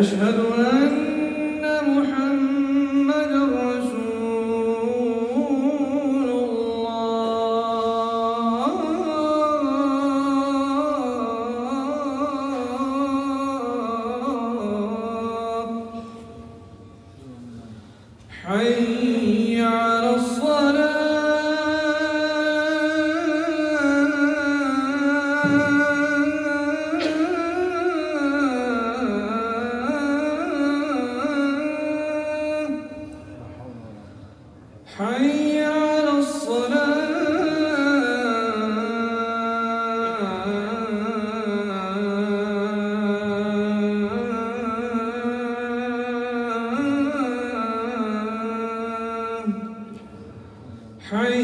أشهد Hi.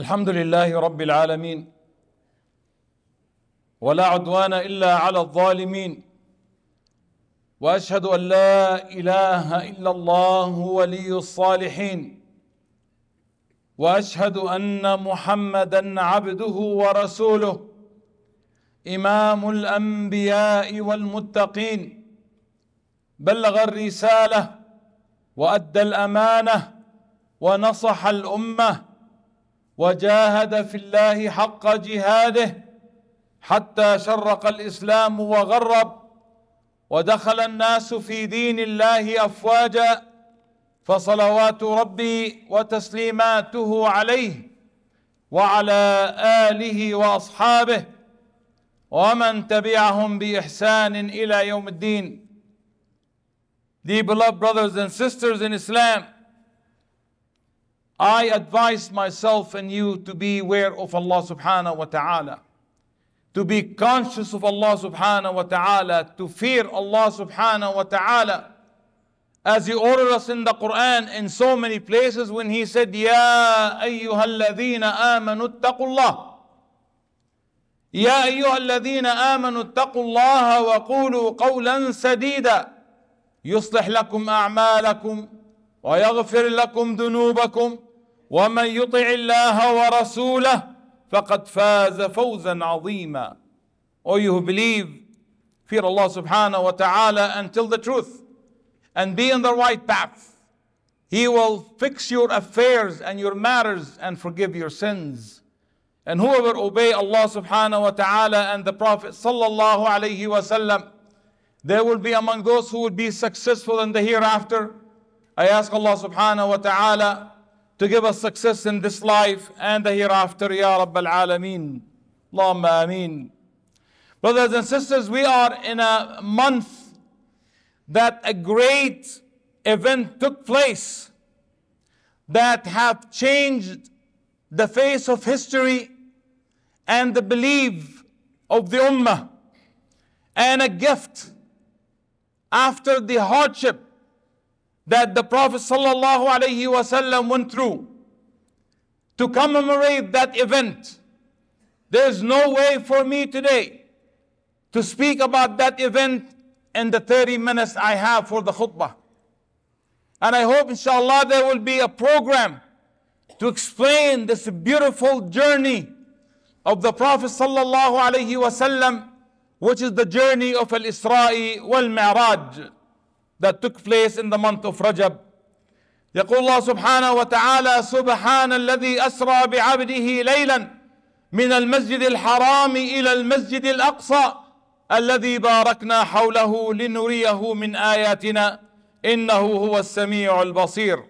الحمد لله رب العالمين ولا عدوان الا على الظالمين واشهد ان لا اله الا الله ولي الصالحين واشهد ان محمدا عبده ورسوله امام الانبياء والمتقين بلغ الرساله وادى الامانه ونصح الامه وجاهد في الله حق جهاده حتى شرق الاسلام وغرب ودخل الناس في دين الله افواجا فصلوات ربي وتسليماته عليه وعلى اله واصحابه ومن تبعهم باحسان الى يوم الدين Dear beloved brothers and sisters in Islam, I advise myself and you to be aware of Allah subhanahu wa ta'ala, to be conscious of Allah subhanahu wa ta'ala, to fear Allah subhanahu wa ta'ala. As He ordered us in the Quran in so many places when He said, Ya ayyuha alladhina amanu taqullah. يا أيها الذين آمنوا wa الله وقولوا قولا yuslih lakum لكم wa yaghfir lakum dunubakum." ومن يطع الله ورسوله فقد فاز فوزا عظيما All oh, you who believe, fear Allah subhanahu wa ta'ala and tell the truth and be in the right path. He will fix your affairs and your matters and forgive your sins. And whoever obey Allah subhanahu wa ta'ala and the Prophet sallallahu alayhi wasallam, they will be among those who would be successful in the hereafter. I ask Allah subhanahu wa ta'ala to give us success in this life and the hereafter, Ya Rabb al-Alameen. Allahumma Ameen. Brothers and sisters, we are in a month that a great event took place that have changed the face of history and the belief of the Ummah and a gift after the hardship that the Prophet ﷺ went through. To commemorate that event, there's no way for me today to speak about that event in the 30 minutes I have for the khutbah. And I hope, inshallah, there will be a program to explain this beautiful journey of the Prophet which is the journey of al-Isra'i wal-Mi'raj. that took place in the month of Rajab. يقول الله سبحانه وتعالى سبحان الذي أسرى بعبده ليلا من المسجد الحرام إلى المسجد الأقصى الذي باركنا حوله لنريه من آياتنا إنه هو السميع البصير.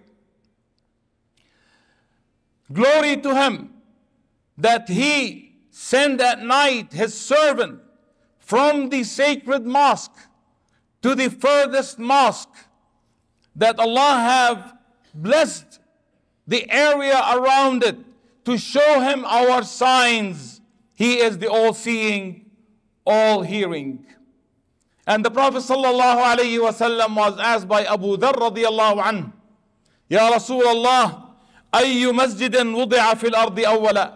Glory to him that he sent at night his servant from the sacred mosque to the furthest mosque that Allah have blessed the area around it to show him our signs. He is the all-seeing, all-hearing. And the Prophet sallallahu wasallam was asked by Abu Dharr radiallahu an: "Ya رسول الله أي مسجد وضع في الأرض أولا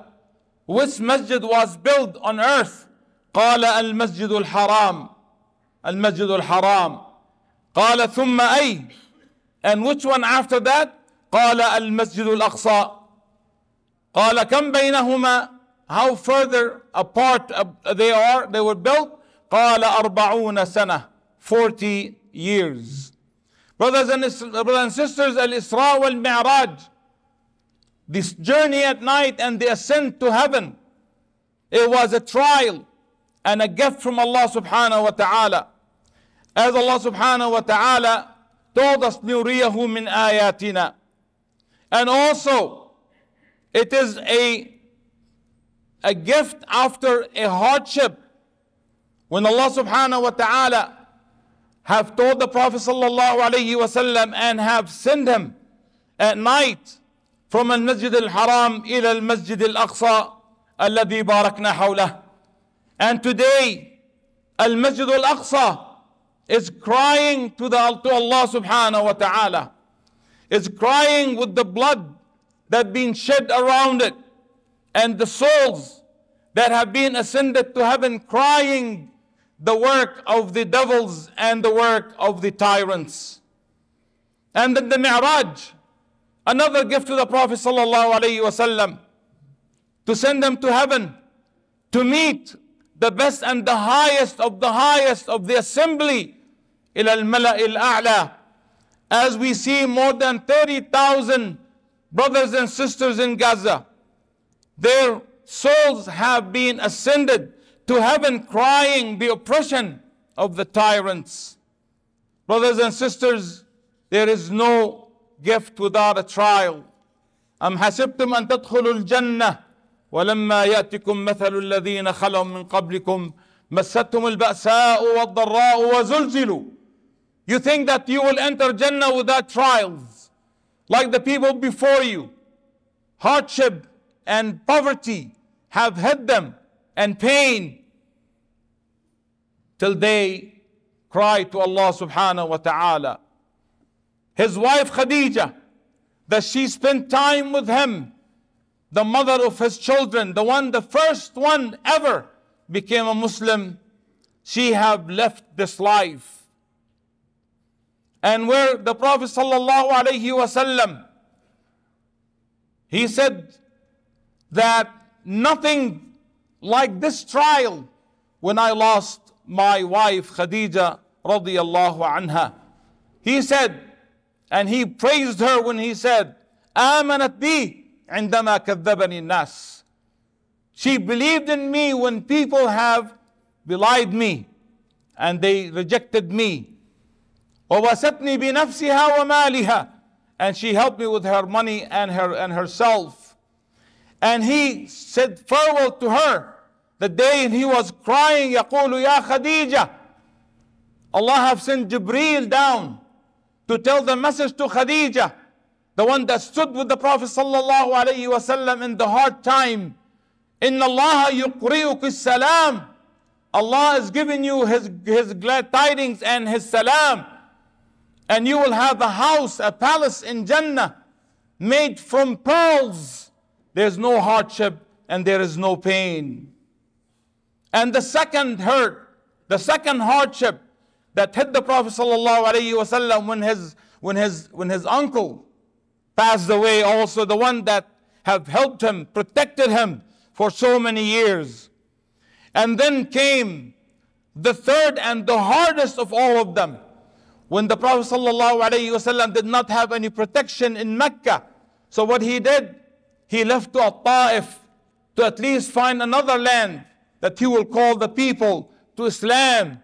Which masjid was built on earth? قال المسجد الحرام المسجد الحرام قال ثم أي and which one after that قال المسجد الأقصى قال كم بينهما how further apart they are they were built قال أربعون سنة 40 years brothers and, brothers and sisters الإسراء والمعراج this journey at night and the ascent to heaven it was a trial and a gift from Allah subhanahu wa ta'ala as Allah subhanahu wa ta'ala told us, Nuriyahu min ayatina. And also, it is a, a gift after a hardship. When Allah subhanahu wa ta'ala have told the Prophet sallallahu alayhi wasallam and have sent him at night from al-Masjid al-Haram ila al-Masjid al-Aqsa alladhi barakna hawlah. And today, al-Masjid al-Aqsa is crying to, the, to Allah subhanahu wa ta'ala, is crying with the blood that been shed around it, and the souls that have been ascended to heaven crying the work of the devils and the work of the tyrants. And then the Mi'raj, another gift to the Prophet sallallahu alaihi wasallam, to send them to heaven to meet the best and the highest of the highest of the assembly إلى الملأ الأعلى as we see more than 30,000 brothers and sisters in Gaza their souls have been ascended to heaven crying the oppression of the tyrants brothers and sisters there is no gift without a trial أم حسبتم أن تدخلوا الجنة ولما ياتكم مثل الذين خلوا من قبلكم مستهم البأساء والضراء وزلزلوا You think that you will enter Jannah without trials like the people before you hardship and poverty have hit them and pain till they cry to Allah subhanahu wa ta'ala his wife Khadija that she spent time with him the mother of his children, the one, the first one ever became a Muslim. She have left this life. And where the Prophet sallallahu alaihi wasallam, he said that nothing like this trial when I lost my wife Khadija radiyallahu anha. He said, and he praised her when he said, آمنت thee." عندما كذبني الناس she believed in me when people have belied me and they rejected me ووستني بنفسها ومالها and she helped me with her money and her and herself and he said farewell to her the day he was crying يقول يا خديجة Allah have sent Jibreel down to tell the message to Khadijah the one that stood with the Prophet sallallahu alaihi wasallam in the hard time. Inna Allah yuqri'uki salam. Allah is giving you his, his glad tidings and his salam. And you will have a house, a palace in Jannah made from pearls. There's no hardship and there is no pain. And the second hurt, the second hardship that hit the Prophet wasallam when his, when his, when his uncle passed away also the one that have helped him, protected him for so many years. And then came the third and the hardest of all of them. When the Prophet wasallam did not have any protection in Mecca, so what he did, he left to At-Ta'if to at least find another land that he will call the people to Islam.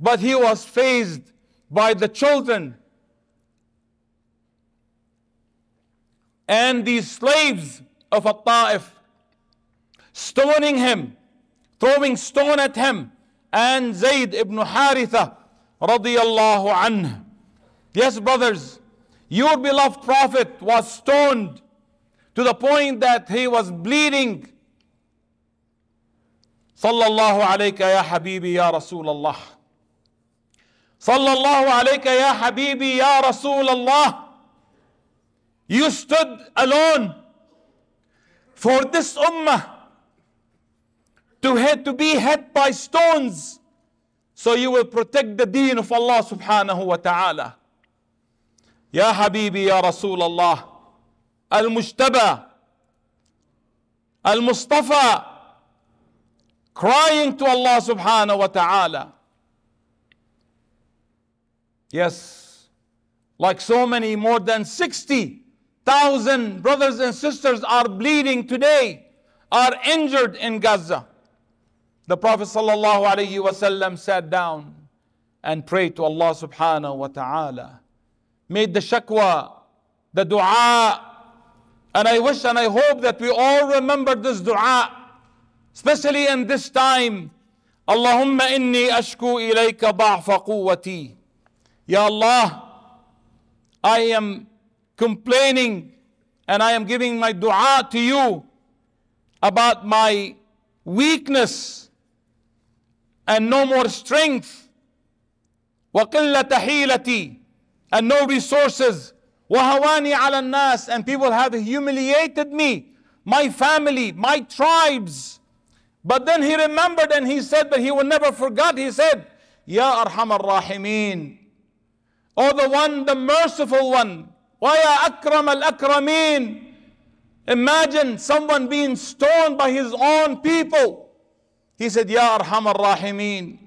But he was faced by the children and these slaves of At-Ta'if stoning him, throwing stone at him, and Zayd ibn Haritha radiyallahu anhu. Yes, brothers, your beloved Prophet was stoned to the point that he was bleeding. Sallallahu alayka ya Habibi ya Rasulallah. Sallallahu alayka ya Habibi ya Rasulallah. You stood alone for this ummah to, head, to be hit by stones so you will protect the deen of Allah subhanahu wa ta'ala. Ya Rasul Allah, Al الله Al Mustafa, crying to Allah subhanahu wa ta'ala. Yes, like so many, more than 60 thousand brothers and sisters are bleeding today, are injured in Gaza. The Prophet ﷺ sat down and prayed to Allah subhanahu wa ta'ala, made the shakwa, the dua. And I wish and I hope that we all remember this dua, especially in this time. Allahumma inni أشكو إليك ضعف قوتي. Ya Allah, I am complaining, and I am giving my dua to you about my weakness and no more strength. وَقِلَّةَ and no resources. وَهَوَانِي عَلَى النَّاسِ and people have humiliated me, my family, my tribes. But then he remembered and he said, that he will never forget. He said, Ya Arhamar Rahimin. Oh, the one, the merciful one, Waya akram al akrameen. Imagine someone being stoned by his own people. He said, Ya Arham al Rahimeen.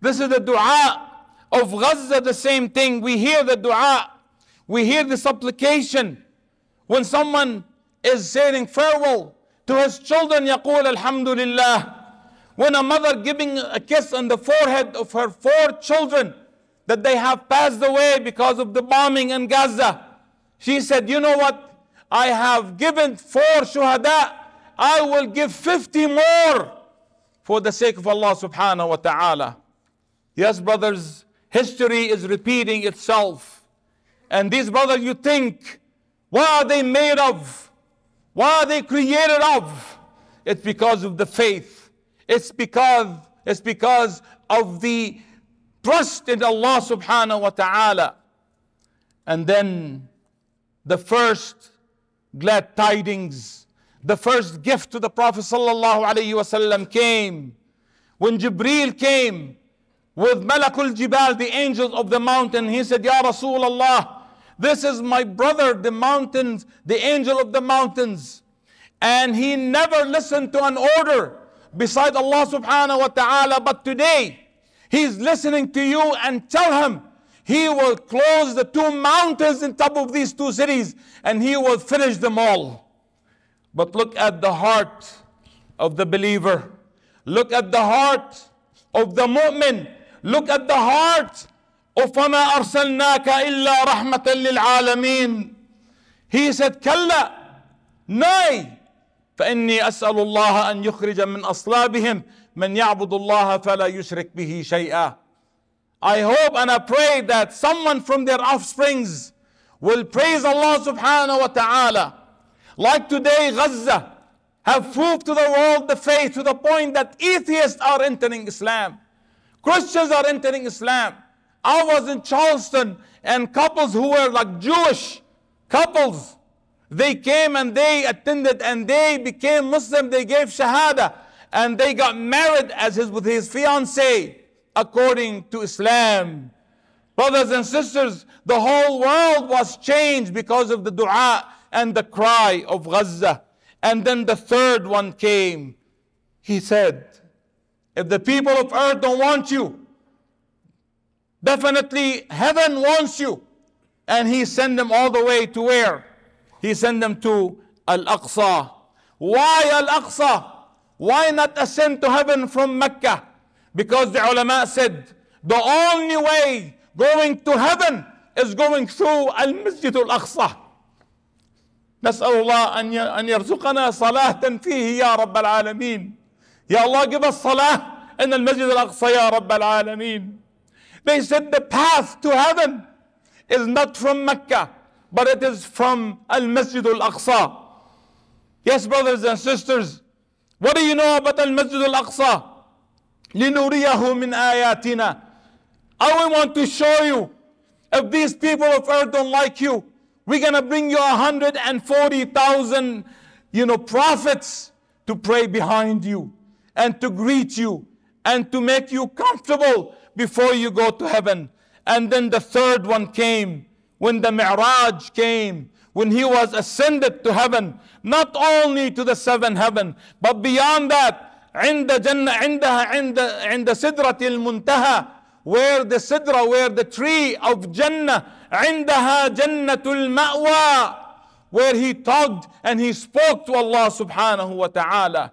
This is the dua of Gaza, the same thing. We hear the dua, we hear the supplication. When someone is saying farewell to his children, Yaqul Alhamdulillah. When a mother giving a kiss on the forehead of her four children that they have passed away because of the bombing in Gaza. She said, You know what? I have given four shuhada. I will give 50 more for the sake of Allah subhanahu wa ta'ala. Yes, brothers, history is repeating itself. And these brothers, you think, what are they made of? What are they created of? It's because of the faith. It's because, it's because of the trust in Allah subhanahu wa ta'ala. And then the first glad tidings, the first gift to the Prophet ﷺ came. When Jibreel came with Malakul Jibal, the angels of the mountain, he said, Ya Rasulullah, this is my brother, the mountains, the angel of the mountains. And he never listened to an order beside Allah subhanahu wa ta'ala. But today, he's listening to you and tell him, he will close the two mountains on top of these two cities and he will finish them all. But look at the heart of the believer. Look at the heart of the mu'min. Look at the heart of وَمَا أَرْسَلْنَاكَ إِلَّا رَحْمَةً لِلْعَالَمِينَ He said, كلا Nay, فإني أسأل الله أن يخرج من أصلابهم من يعبد الله فلا يشرك به شيئا I hope and I pray that someone from their offsprings will praise Allah subhanahu wa ta'ala. Like today, Gaza have proved to the world the faith to the point that atheists are entering Islam. Christians are entering Islam. I was in Charleston and couples who were like Jewish couples, they came and they attended and they became Muslim. They gave Shahada and they got married as his, with his fiancee according to Islam. Brothers and sisters, the whole world was changed because of the dua and the cry of Gaza. And then the third one came. He said, If the people of earth don't want you, definitely heaven wants you. And he sent them all the way to where? He sent them to Al Aqsa. Why Al Aqsa? Why not ascend to heaven from Mecca? Because the ulama said, the only way going to heaven is going through Al-Masjid Al-Aqsa. نسأل الله أن أن يرزقنا صلاة فيه يا رب العالمين. يا Allah give us salah in Al-Masjid Al-Aqsa يا رب العالمين. They said the path to heaven is not from Mecca, but it is from Al-Masjid Al-Aqsa. Yes, brothers and sisters, what do you know about Al-Masjid Al-Aqsa? لِنُرِيَهُ مِنْ آيَاتِنَا I want to show you if these people of earth don't like you, we're going to bring you 140,000, you know, prophets to pray behind you and to greet you and to make you comfortable before you go to heaven. And then the third one came when the Mi'raj came, when he was ascended to heaven, not only to the seventh heaven, but beyond that, عند جنة عندها عند عند سدرة المنتهى where the sidra where the tree of Jannah عندها جنة المأوى where he talked and he spoke to Allah subhanahu wa ta'ala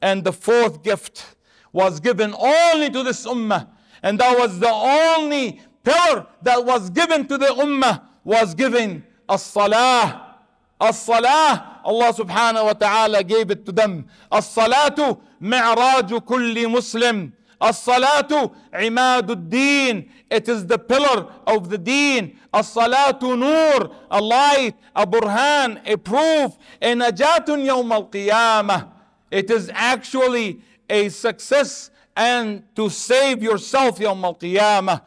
and the fourth gift was given only to this ummah and that was the only pillar that was given to the ummah was given as-salah as-salah Allah subhanahu wa ta'ala gave it to them as-salatu معراج كل مسلم الصلاة عماد الدين it is the pillar of the deen الصلاة نور a light a burhan a proof a نجاة يوم القيامة it is actually a success and to save yourself يوم القيامة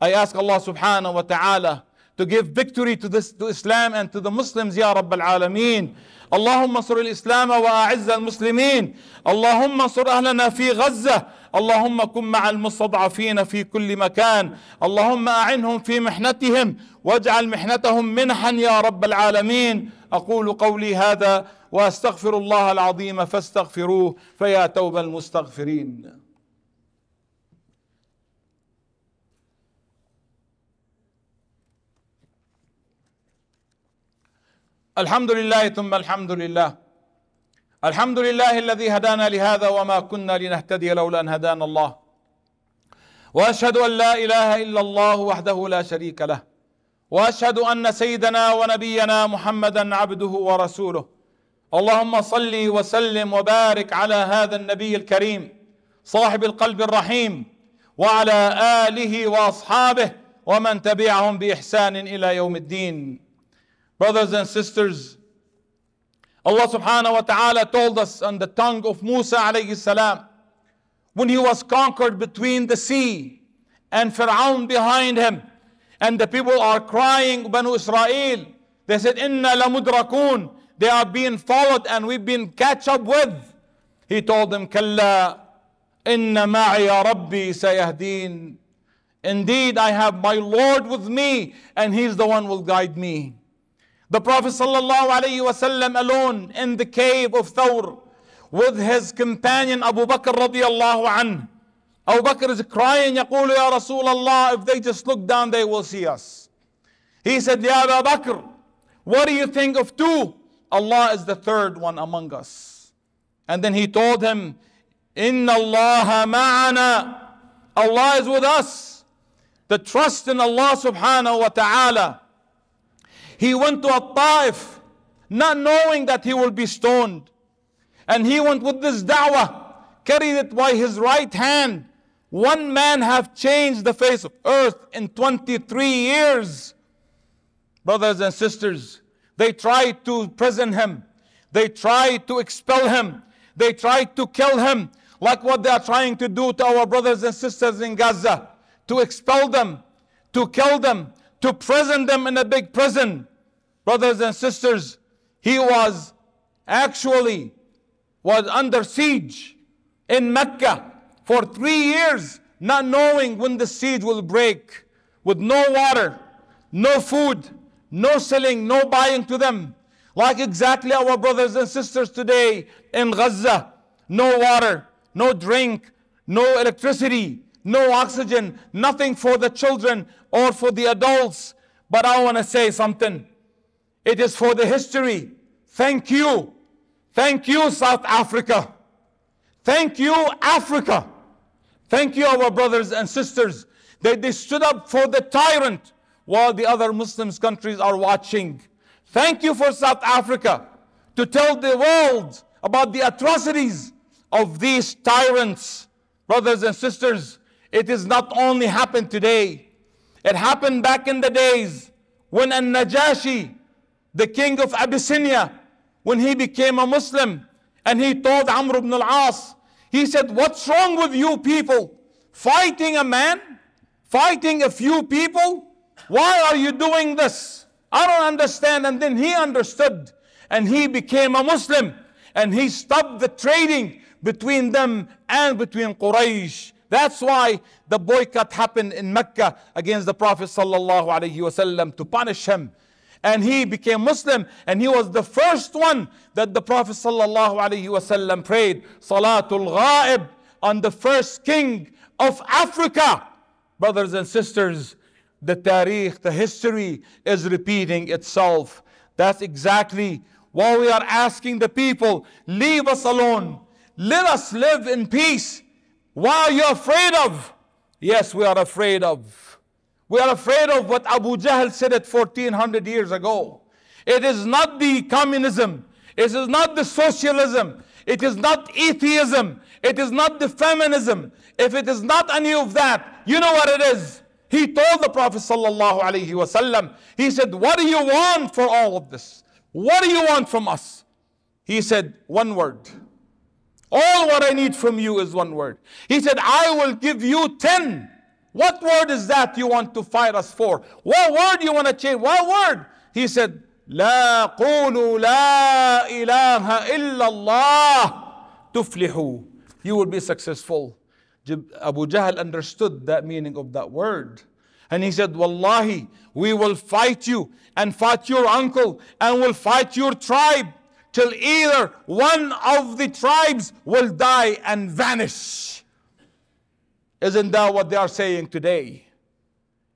I ask Allah subhanahu wa ta'ala to give victory to this to Islam and to the Muslims يا رب العالمين اللهم انصر الإسلام وأعز المسلمين اللهم انصر أهلنا في غزة اللهم كن مع المستضعفين في كل مكان اللهم أعنهم في محنتهم واجعل محنتهم منحا يا رب العالمين أقول قولي هذا وأستغفر الله العظيم فاستغفروه فيا توب المستغفرين الحمد لله ثم الحمد لله الحمد لله الذي هدانا لهذا وما كنا لنهتدي لولا ان هدانا الله واشهد ان لا اله الا الله وحده لا شريك له واشهد ان سيدنا ونبينا محمدا عبده ورسوله اللهم صل وسلم وبارك على هذا النبي الكريم صاحب القلب الرحيم وعلى اله واصحابه ومن تبعهم باحسان الى يوم الدين Brothers and sisters, Allah subhanahu wa ta'ala told us on the tongue of Musa alayhi salam when he was conquered between the sea and Fir'aun behind him and the people are crying Banu Israel they said inna lamudrakun they are being followed and we've been catch up with he told them kalla inna ma'iya rabbi sayahdin indeed I have my Lord with me and he's the one will guide me the Prophet sallallahu wasallam alone in the cave of Thawr with his companion Abu Bakr radiallahu anhu. Abu Bakr is crying, يقول يا رسول الله, if they just look down, they will see us. He said, Ya Abu Bakr, what do you think of two? Allah is the third one among us. And then he told him, إن الله معنا Allah is with us. The trust in Allah subhanahu wa ta'ala. He went to a Taif, not knowing that he will be stoned. And he went with this da'wah, carried it by his right hand. One man have changed the face of earth in 23 years. Brothers and sisters, they tried to prison him. They tried to expel him. They tried to kill him, like what they are trying to do to our brothers and sisters in Gaza, to expel them, to kill them, to prison them in a big prison. Brothers and sisters, he was actually was under siege in Mecca for three years, not knowing when the siege will break, with no water, no food, no selling, no buying to them. Like exactly our brothers and sisters today in Gaza. No water, no drink, no electricity, no oxygen, nothing for the children or for the adults. But I want to say something. It is for the history. Thank you. Thank you, South Africa. Thank you, Africa. Thank you, our brothers and sisters, that they stood up for the tyrant while the other Muslims countries are watching. Thank you for South Africa to tell the world about the atrocities of these tyrants. Brothers and sisters, it is not only happened today. It happened back in the days when An-Najashi, the king of Abyssinia, when he became a Muslim and he told Amr ibn al-As, he said, what's wrong with you people? Fighting a man? Fighting a few people? Why are you doing this? I don't understand. And then he understood and he became a Muslim and he stopped the trading between them and between Quraysh. That's why the boycott happened in Mecca against the Prophet ﷺ to punish him. And he became Muslim and he was the first one that the Prophet ﷺ prayed Salatul Ghaib on the first king of Africa. Brothers and sisters, the tariq, the history is repeating itself. That's exactly why we are asking the people. Leave us alone. Let us live in peace why are you afraid of? Yes, we are afraid of. We are afraid of what Abu Jahl said at 1400 years ago. It is not the communism. It is not the socialism. It is not atheism. It is not the feminism. If it is not any of that, you know what it is. He told the Prophet sallallahu alaihi wasallam, he said, "What do you want for all of this? What do you want from us?" He said, "One word." All what I need from you is one word. He said, I will give you 10. What word is that you want to fight us for? What word you want to change? What word? He said, لا قولوا لا إله إلا الله تفلحوا You will be successful. Abu Jahl understood that meaning of that word. And he said, Wallahi, we will fight you and fight your uncle and will fight your tribe till either one of the tribes will die and vanish. Isn't that what they are saying today?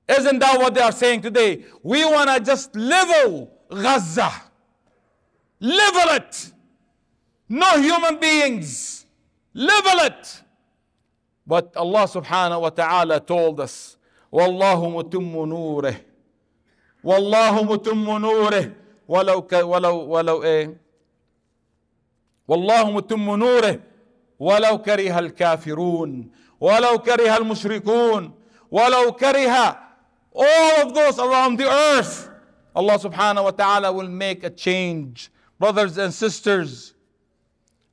Isn't that what they are saying today? We want to just level Gaza. Level it. No human beings. Level it. But Allah subhanahu wa ta'ala told us, Wallahu mutimmu nurih. Wallahu mutimmu nurih. ولو ك... ولو ولو ايه والله متم نوره ولو كره الكافرون ولو كره المشركون ولو كره all of those around the earth Allah subhanahu wa ta'ala will make a change brothers and sisters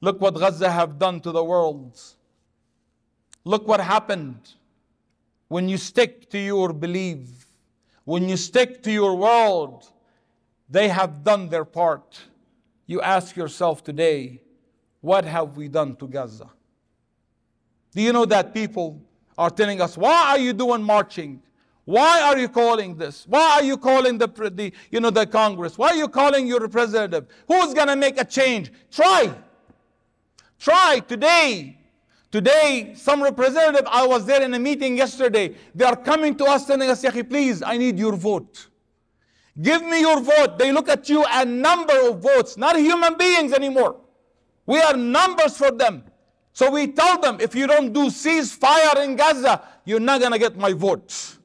look what Gaza have done to the world look what happened when you stick to your belief when you stick to your world they have done their part you ask yourself today what have we done to Gaza? Do you know that people are telling us, why are you doing marching? Why are you calling this? Why are you calling the, the, you know, the Congress? Why are you calling your representative? Who's going to make a change? Try. Try today. Today, some representative, I was there in a meeting yesterday. They are coming to us telling us, please, I need your vote. Give me your vote. They look at you and number of votes, not human beings anymore. We are numbers for them. So we tell them, if you don't do ceasefire in Gaza, you're not going to get my vote.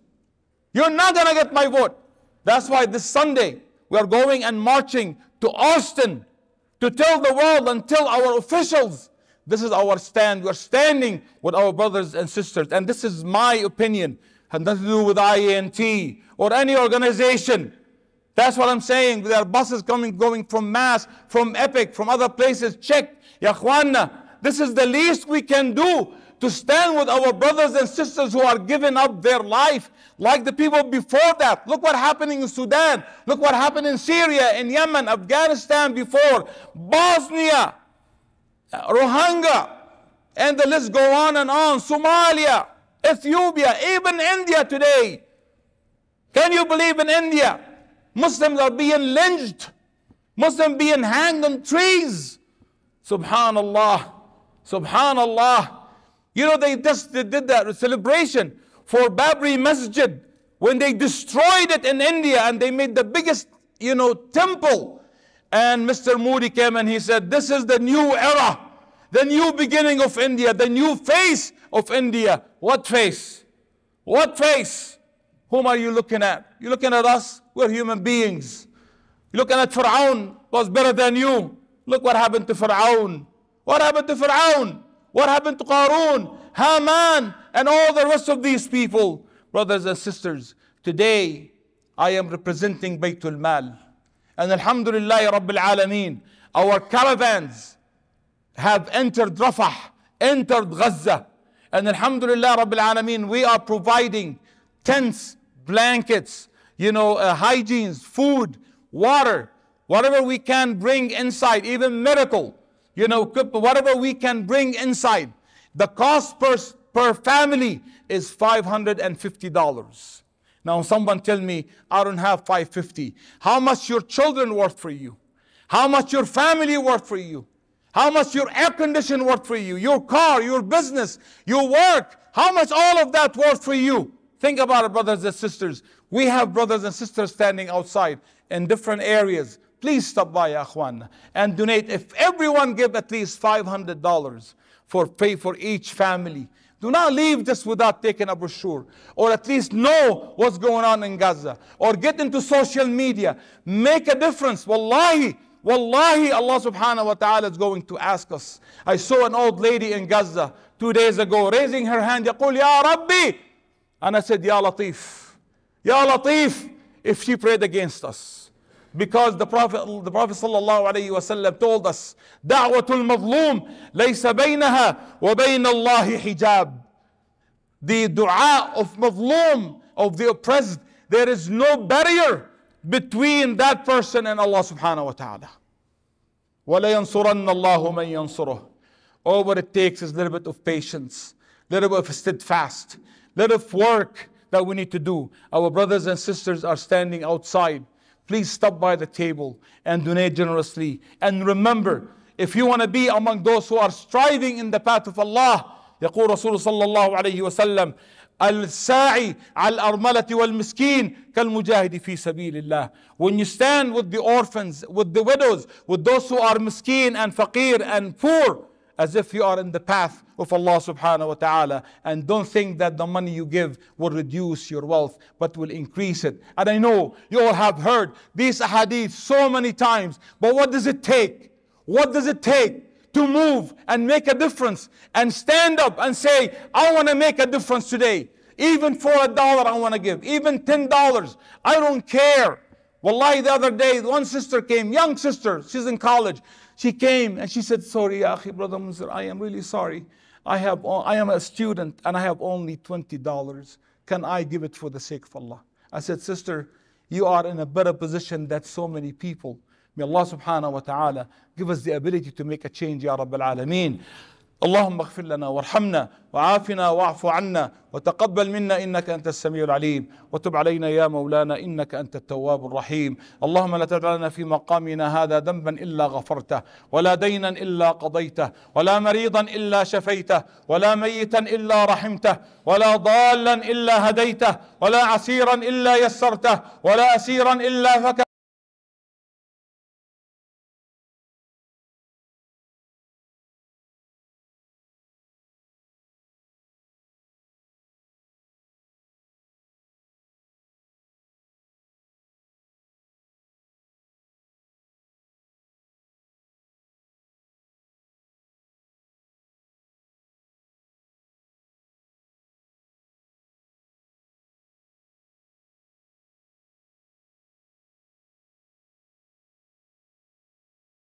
You're not going to get my vote. That's why this Sunday, we are going and marching to Austin to tell the world and tell our officials, this is our stand. We're standing with our brothers and sisters. And this is my opinion. It had nothing to do with IANT or any organization. That's what I'm saying. There are buses coming, going from Mass, from Epic, from other places. Check. Yahwana, this is the least we can do to stand with our brothers and sisters who are giving up their life, like the people before that. Look what happened in Sudan. Look what happened in Syria, in Yemen, Afghanistan before, Bosnia, Rohingya, and the list go on and on. Somalia, Ethiopia, even India today. Can you believe in India? Muslims are being lynched. Muslims being hanged on trees. Subhanallah. Subhanallah. You know, they just they did that celebration for Babri Masjid when they destroyed it in India and they made the biggest, you know, temple. And Mr. Moody came and he said, This is the new era, the new beginning of India, the new face of India. What face? What face? Whom are you looking at? You're looking at us? We're human beings. You're looking at Fir'aun was better than you. Look what happened to Fir'aun. What happened to Fir'aun? What happened to Qarun, Haman, and all the rest of these people? Brothers and sisters, today I am representing Baytul Mal. And Alhamdulillah Rabbil Alameen, our caravans have entered Rafah, entered Gaza. And Alhamdulillah Rabbil Alameen, we are providing tents blankets, you know, uh, hygiene, food, water, whatever we can bring inside, even medical, you know, whatever we can bring inside. The cost per, per family is $550. Now someone tell me, I don't have 550. How much your children worth for you? How much your family worth for you? How much your air condition worth for you? Your car, your business, your work. How much all of that worth for you? Think about it, brothers and sisters. We have brothers and sisters standing outside in different areas. Please stop by, Akhwan, and donate. If everyone give at least $500 for pay for each family, do not leave this without taking a brochure or at least know what's going on in Gaza or get into social media. Make a difference. Wallahi, wallahi, Allah subhanahu wa ta'ala is going to ask us. I saw an old lady in Gaza two days ago raising her hand. يقول, يا and I said, Ya Latif, Ya Latif, if she prayed against us. Because the Prophet, the Prophet sallallahu alayhi wasallam told us, دعوة laysa ليس wa وبين hijab. The dua of mazlum, of the oppressed, there is no barrier between that person and Allah subhanahu wa ta'ala. وَلَيَنْصُرَنَّ اللَّهُ مَنْ يَنْصُرُهُ All what it takes is a little bit of patience, a little bit of steadfast, let us work that we need to do. Our brothers and sisters are standing outside. Please stop by the table and donate generously. And remember, if you want to be among those who are striving in the path of Allah, يقول رسول صلى الله عليه وسلم الساعي على الأرملة والمسكين كالمجاهد في سبيل الله when you stand with the orphans with the widows with those who are مسكين and فقير and poor as if you are in the path of Allah subhanahu wa ta'ala and don't think that the money you give will reduce your wealth but will increase it. And I know you all have heard these hadith so many times, but what does it take? What does it take to move and make a difference and stand up and say, I want to make a difference today? Even for a dollar, I want to give, even $10. I don't care. Wallahi, the other day, one sister came, young sister, she's in college. She came and she said, Sorry, Brother Munzer, I am really sorry. I, have, I am a student and I have only $20. Can I give it for the sake of Allah? I said, Sister, you are in a better position than so many people. May Allah subhanahu wa ta'ala give us the ability to make a change, Ya Rabbil Alameen. اللهم اغفر لنا وارحمنا وعافنا واعف عنا وتقبل منا انك انت السميع العليم وتب علينا يا مولانا انك انت التواب الرحيم اللهم لا تدع لنا في مقامنا هذا ذنبا الا غفرته ولا دينا الا قضيته ولا مريضا الا شفيته ولا ميتا الا رحمته ولا ضالا الا هديته ولا عسيرا الا يسرته ولا اسيرا الا فكرته